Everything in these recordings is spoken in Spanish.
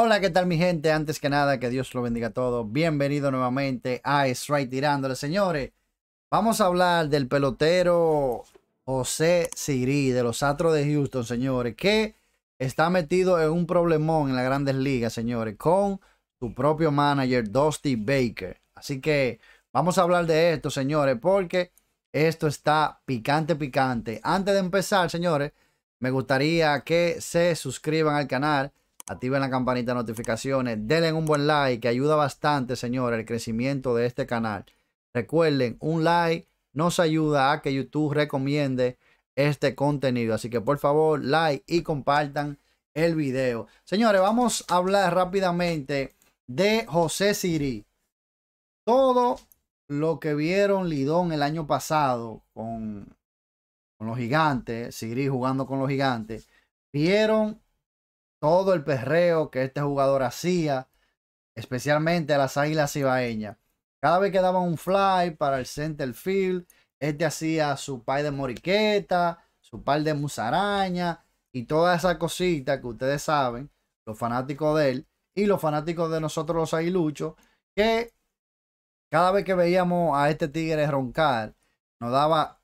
Hola, ¿qué tal mi gente? Antes que nada, que Dios lo bendiga a todos. Bienvenido nuevamente a Strike Tirándole. Señores, vamos a hablar del pelotero José siri de los Astros de Houston, señores, que está metido en un problemón en las grandes ligas, señores, con su propio manager, Dusty Baker. Así que vamos a hablar de esto, señores, porque esto está picante, picante. Antes de empezar, señores, me gustaría que se suscriban al canal activen la campanita de notificaciones, denle un buen like que ayuda bastante, señores, el crecimiento de este canal. Recuerden, un like nos ayuda a que YouTube recomiende este contenido. Así que por favor, like y compartan el video. Señores, vamos a hablar rápidamente de José Siri. Todo lo que vieron Lidón el año pasado con, con los gigantes, Siri jugando con los gigantes, vieron todo el perreo que este jugador hacía, especialmente a las águilas ibaeñas. Cada vez que daba un fly para el center field, este hacía su par de moriqueta, su par de musaraña y toda esa cosita que ustedes saben, los fanáticos de él y los fanáticos de nosotros los aguiluchos, que cada vez que veíamos a este tigre roncar, nos daba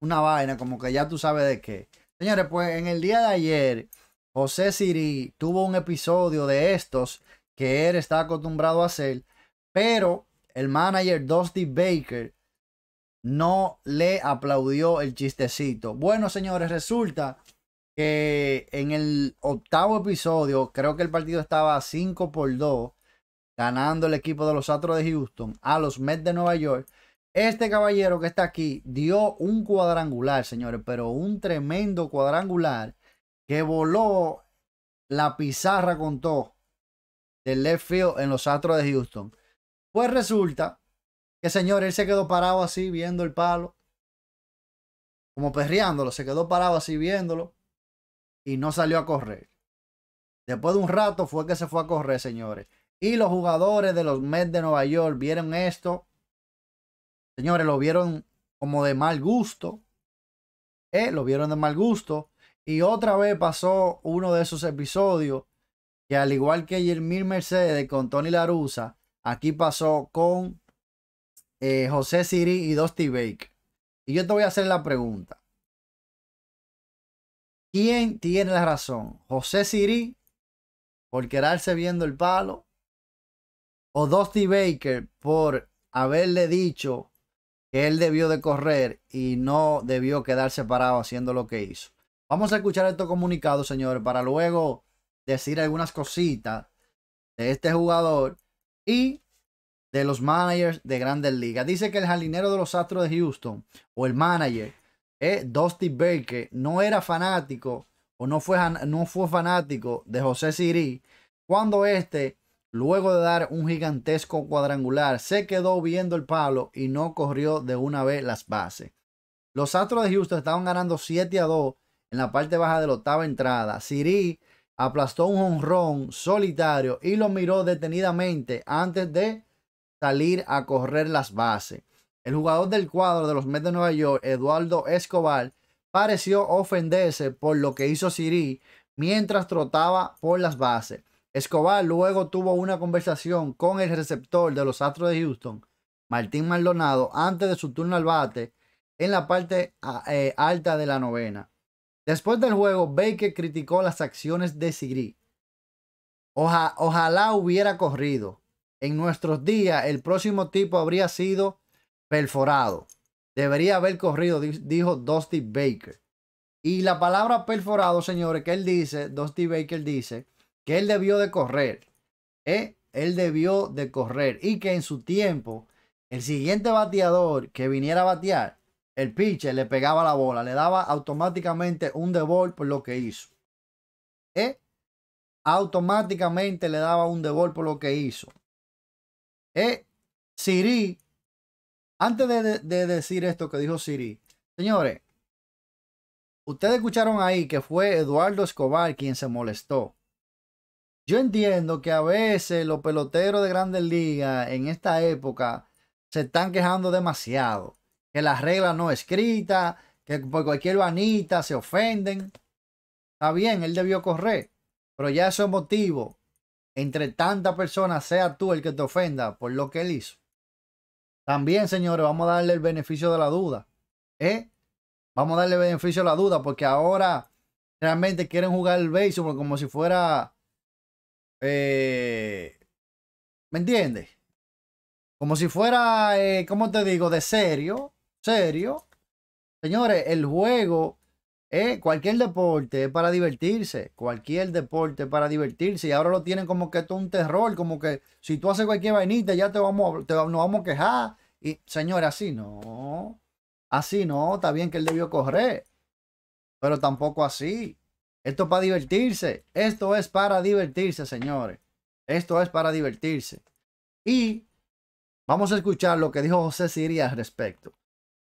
una vaina como que ya tú sabes de qué. Señores, pues en el día de ayer José Siri tuvo un episodio de estos que él está acostumbrado a hacer, pero el manager Dusty Baker no le aplaudió el chistecito. Bueno, señores, resulta que en el octavo episodio, creo que el partido estaba 5 por 2, ganando el equipo de los Astros de Houston a los Mets de Nueva York. Este caballero que está aquí dio un cuadrangular, señores, pero un tremendo cuadrangular que voló la pizarra con todo del left field en los Astros de Houston. Pues resulta que, señor, él se quedó parado así viendo el palo, como perreándolo, se quedó parado así viéndolo y no salió a correr. Después de un rato fue que se fue a correr, señores. Y los jugadores de los Mets de Nueva York vieron esto. Señores, lo vieron como de mal gusto. Eh, lo vieron de mal gusto. Y otra vez pasó uno de esos episodios que al igual que Yermir Mercedes con Tony Larusa, aquí pasó con eh, José Siri y Dusty Baker. Y yo te voy a hacer la pregunta. ¿Quién tiene la razón? ¿José Siri por quedarse viendo el palo? ¿O Dusty Baker por haberle dicho que él debió de correr y no debió quedarse parado haciendo lo que hizo? Vamos a escuchar estos comunicados, señor, para luego decir algunas cositas de este jugador y de los managers de grandes ligas. Dice que el jardinero de los Astros de Houston o el manager, eh, Dusty Baker, no era fanático o no fue, no fue fanático de José Siri cuando este, luego de dar un gigantesco cuadrangular, se quedó viendo el palo y no corrió de una vez las bases. Los Astros de Houston estaban ganando 7 a 2 en la parte baja de la octava entrada. Siri aplastó un honrón solitario y lo miró detenidamente antes de salir a correr las bases. El jugador del cuadro de los Mets de Nueva York, Eduardo Escobar, pareció ofenderse por lo que hizo Siri mientras trotaba por las bases. Escobar luego tuvo una conversación con el receptor de los Astros de Houston, Martín Maldonado, antes de su turno al bate en la parte ah, eh, alta de la novena. Después del juego, Baker criticó las acciones de Sigrid. ojalá hubiera corrido. En nuestros días, el próximo tipo habría sido perforado. Debería haber corrido, dijo Dusty Baker. Y la palabra perforado, señores, que él dice, Dusty Baker dice, que él debió de correr. Eh, él debió de correr. Y que en su tiempo, el siguiente bateador que viniera a batear el pitcher le pegaba la bola, le daba automáticamente un devol por lo que hizo. ¿Eh? Automáticamente le daba un devol por lo que hizo. ¿Eh? Siri, antes de, de decir esto que dijo Siri, señores, ustedes escucharon ahí que fue Eduardo Escobar quien se molestó. Yo entiendo que a veces los peloteros de grandes ligas en esta época se están quejando demasiado que las reglas no escritas, que por cualquier vanita se ofenden. Está bien, él debió correr, pero ya eso es motivo. Entre tantas personas, sea tú el que te ofenda por lo que él hizo. También, señores, vamos a darle el beneficio de la duda. ¿eh? Vamos a darle beneficio a la duda porque ahora realmente quieren jugar el béisbol como si fuera... Eh, ¿Me entiendes? Como si fuera, eh, ¿cómo te digo? De serio serio. Señores, el juego, es cualquier deporte es para divertirse. Cualquier deporte es para divertirse. Y ahora lo tienen como que esto es un terror. Como que si tú haces cualquier vainita, ya te vamos, nos vamos a quejar. Y, señores, así no. Así no. Está bien que él debió correr. Pero tampoco así. Esto es para divertirse. Esto es para divertirse, señores. Esto es para divertirse. Y vamos a escuchar lo que dijo José Siria al respecto.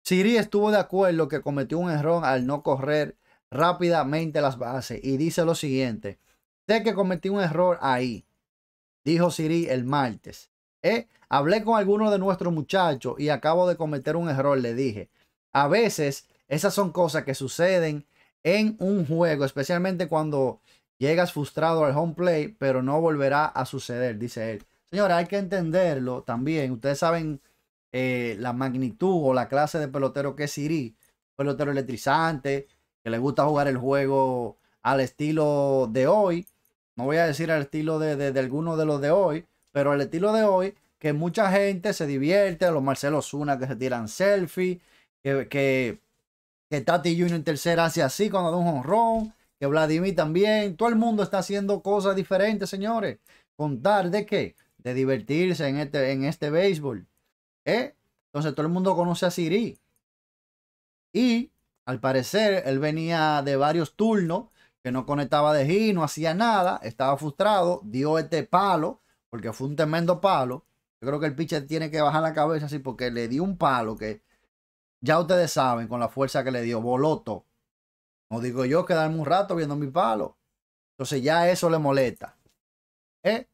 Siri estuvo de acuerdo que cometió un error al no correr rápidamente las bases y dice lo siguiente. Sé que cometí un error ahí, dijo Siri el martes. ¿Eh? Hablé con alguno de nuestros muchachos y acabo de cometer un error, le dije. A veces esas son cosas que suceden en un juego, especialmente cuando llegas frustrado al home play, pero no volverá a suceder, dice él. Señora, hay que entenderlo también. Ustedes saben eh, la magnitud o la clase de pelotero que es Siri, pelotero electrizante, que le gusta jugar el juego al estilo de hoy. No voy a decir al estilo de, de, de algunos de los de hoy, pero al estilo de hoy, que mucha gente se divierte, los Marcelo Zuna que se tiran selfie, que, que, que Tati Junior en tercera hace así cuando da un honrón, que Vladimir también. Todo el mundo está haciendo cosas diferentes, señores. Contar de qué? De divertirse en este, en este béisbol. ¿Eh? Entonces todo el mundo conoce a Siri. Y al parecer él venía de varios turnos que no conectaba de G, no hacía nada, estaba frustrado, dio este palo, porque fue un tremendo palo. Yo creo que el pitcher tiene que bajar la cabeza así porque le dio un palo que ya ustedes saben con la fuerza que le dio, boloto. No digo yo quedarme un rato viendo mi palo. Entonces ya eso le molesta. ¿Eh?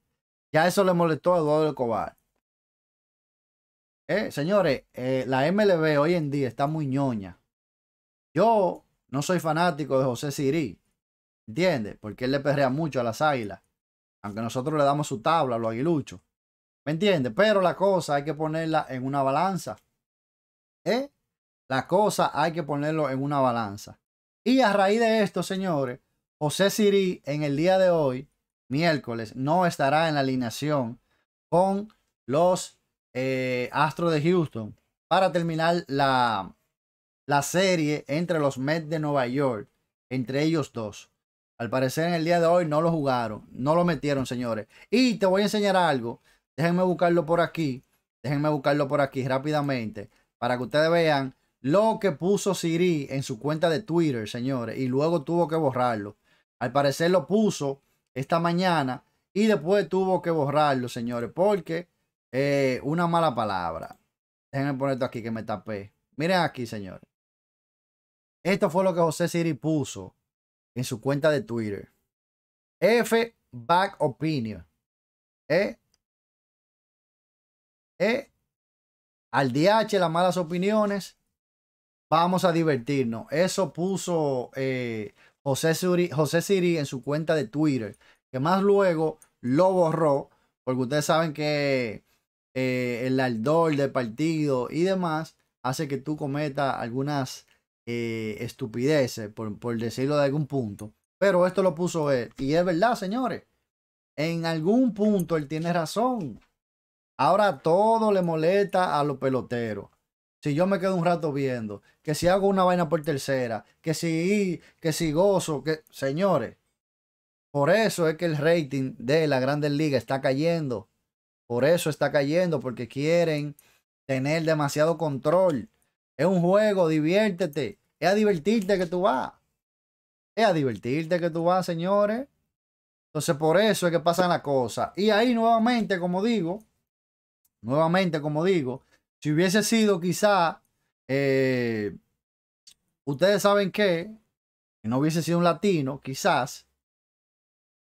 Ya eso le molestó a Eduardo Cobar eh, señores, eh, la MLB hoy en día está muy ñoña. Yo no soy fanático de José Sirí, ¿entiendes? Porque él le perrea mucho a las águilas. Aunque nosotros le damos su tabla a los aguiluchos. ¿Me entiendes? Pero la cosa hay que ponerla en una balanza. ¿Eh? La cosa hay que ponerlo en una balanza. Y a raíz de esto, señores, José Sirí en el día de hoy, miércoles, no estará en la alineación con los eh, Astro de Houston para terminar la, la serie entre los Mets de Nueva York, entre ellos dos. Al parecer en el día de hoy no lo jugaron, no lo metieron, señores. Y te voy a enseñar algo. Déjenme buscarlo por aquí. Déjenme buscarlo por aquí rápidamente para que ustedes vean lo que puso Siri en su cuenta de Twitter, señores, y luego tuvo que borrarlo. Al parecer lo puso esta mañana y después tuvo que borrarlo, señores, porque eh, una mala palabra. Déjenme poner esto aquí que me tapé. Miren aquí, señores. Esto fue lo que José Siri puso en su cuenta de Twitter. F back opinion. Eh Eh Al DH, las malas opiniones. Vamos a divertirnos. Eso puso eh, José, Siri, José Siri en su cuenta de Twitter. Que más luego lo borró. Porque ustedes saben que eh, el ardor del partido y demás, hace que tú cometas algunas eh, estupideces, por, decirlo de algún punto. Pero esto lo puso él. Y es verdad, señores. En algún punto él tiene razón. Ahora todo le molesta a los peloteros. Si yo me quedo un rato viendo, que si hago una vaina por tercera, que si, que si gozo, que. Señores, por eso es que el rating de la Grandes liga está cayendo. Por eso está cayendo, porque quieren tener demasiado control. Es un juego, diviértete. Es a divertirte que tú vas. Es a divertirte que tú vas, señores. Entonces, por eso es que pasan las cosas. Y ahí nuevamente, como digo, nuevamente, como digo, si hubiese sido quizá, eh, ustedes saben que, no hubiese sido un latino, quizás,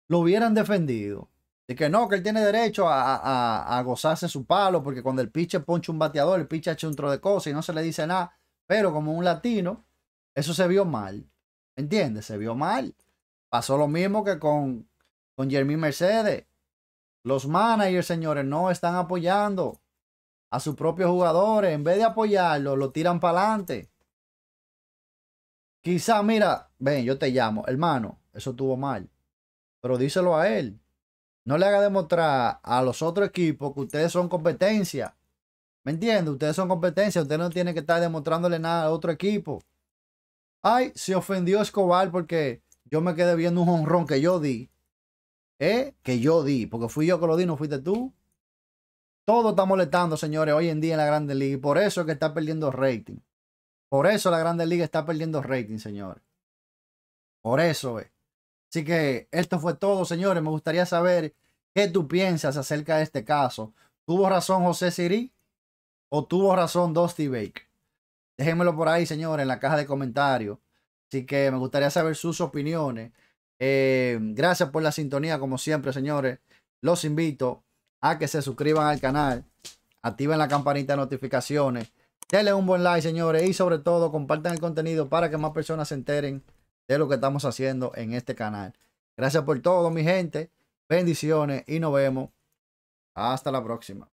lo hubieran defendido. De que no, que él tiene derecho a, a, en gozarse su palo, porque cuando el pitcher poncha un bateador, el pitcher echa un tro de cosas y no se le dice nada. Pero como un latino, eso se vio mal. ¿Entiendes? Se vio mal. Pasó lo mismo que con, con Jeremy Mercedes. Los managers, señores, no están apoyando a sus propios jugadores. En vez de apoyarlo lo tiran para adelante. Quizá, mira, ven, yo te llamo, hermano, eso estuvo mal. Pero díselo a él. No le haga demostrar a los otros equipos que ustedes son competencia. ¿Me entiende? Ustedes son competencia. Usted no tiene que estar demostrándole nada a otro equipo. Ay, se ofendió Escobar porque yo me quedé viendo un honrón que yo di. ¿Eh? Que yo di. Porque fui yo que lo di, no fuiste tú. Todo está molestando, señores, hoy en día en la Grande Liga. Y por eso es que está perdiendo rating. Por eso la Grande Liga está perdiendo rating, señores. Por eso es. Así que esto fue todo, señores. Me gustaría saber qué tú piensas acerca de este caso. ¿Tuvo razón José Siri o tuvo razón Dusty Baker? Déjenmelo por ahí, señores, en la caja de comentarios. Así que me gustaría saber sus opiniones. Eh, gracias por la sintonía, como siempre, señores. Los invito a que se suscriban al canal, activen la campanita de notificaciones, denle un buen like, señores, y sobre todo compartan el contenido para que más personas se enteren de lo que estamos haciendo en este canal. Gracias por todo, mi gente. Bendiciones y nos vemos. Hasta la próxima.